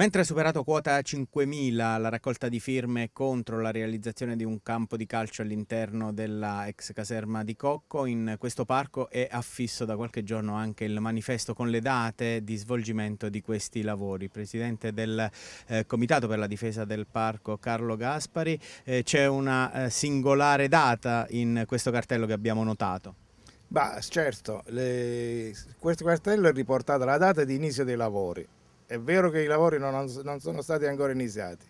Mentre ha superato quota 5.000 la raccolta di firme contro la realizzazione di un campo di calcio all'interno della ex caserma di Cocco, in questo parco è affisso da qualche giorno anche il manifesto con le date di svolgimento di questi lavori. Presidente del eh, Comitato per la difesa del parco Carlo Gaspari, eh, c'è una eh, singolare data in questo cartello che abbiamo notato. Bah, certo, le... questo cartello è riportato la data di inizio dei lavori, è vero che i lavori non, non sono stati ancora iniziati,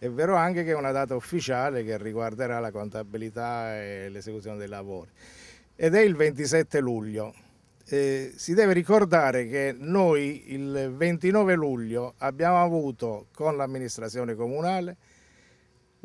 è vero anche che è una data ufficiale che riguarderà la contabilità e l'esecuzione dei lavori ed è il 27 luglio. Eh, si deve ricordare che noi il 29 luglio abbiamo avuto con l'amministrazione comunale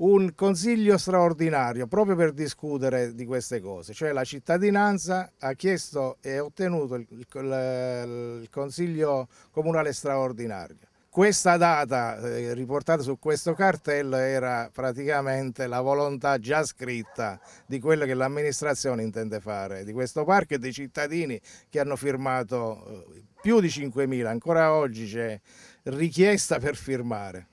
un consiglio straordinario proprio per discutere di queste cose, cioè la cittadinanza ha chiesto e ottenuto il, il, il consiglio comunale straordinario. Questa data eh, riportata su questo cartello era praticamente la volontà già scritta di quello che l'amministrazione intende fare di questo parco e dei cittadini che hanno firmato eh, più di 5.000, ancora oggi c'è richiesta per firmare.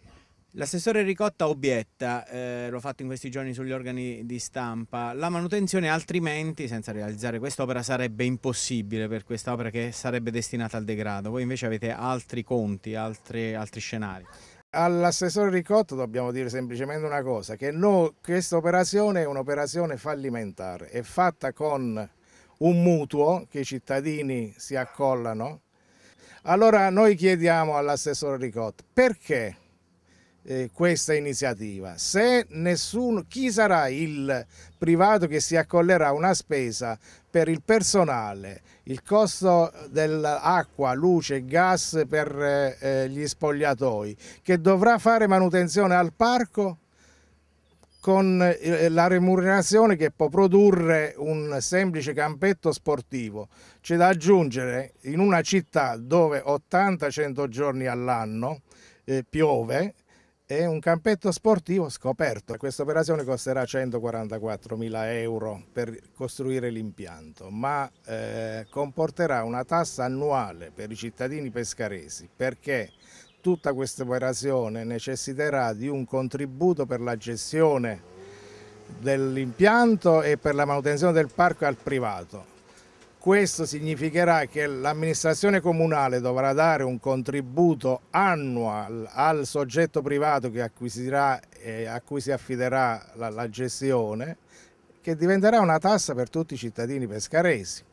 L'assessore Ricotta obietta, eh, l'ho fatto in questi giorni sugli organi di stampa, la manutenzione altrimenti, senza realizzare quest'opera, sarebbe impossibile per quest'opera che sarebbe destinata al degrado. Voi invece avete altri conti, altri, altri scenari. All'assessore Ricotto dobbiamo dire semplicemente una cosa, che no, questa operazione è un'operazione fallimentare, è fatta con un mutuo che i cittadini si accollano. Allora noi chiediamo all'assessore Ricotta perché? Eh, questa iniziativa. Se nessuno, chi sarà il privato che si accollerà una spesa per il personale, il costo dell'acqua, luce e gas per eh, eh gli spogliatoi, che dovrà fare manutenzione al parco? con eh, la remunerazione che può produrre un semplice campetto sportivo. C'è da aggiungere in una città dove 80-100 giorni all'anno eh, piove, e un campetto sportivo scoperto. Questa operazione costerà 144 mila euro per costruire l'impianto, ma eh, comporterà una tassa annuale per i cittadini pescaresi perché tutta questa operazione necessiterà di un contributo per la gestione dell'impianto e per la manutenzione del parco al privato questo significherà che l'amministrazione comunale dovrà dare un contributo annuo al, soggetto privato che acquisirà e a cui si affiderà la, la gestione, che diventerà una tassa per tutti i cittadini pescaresi.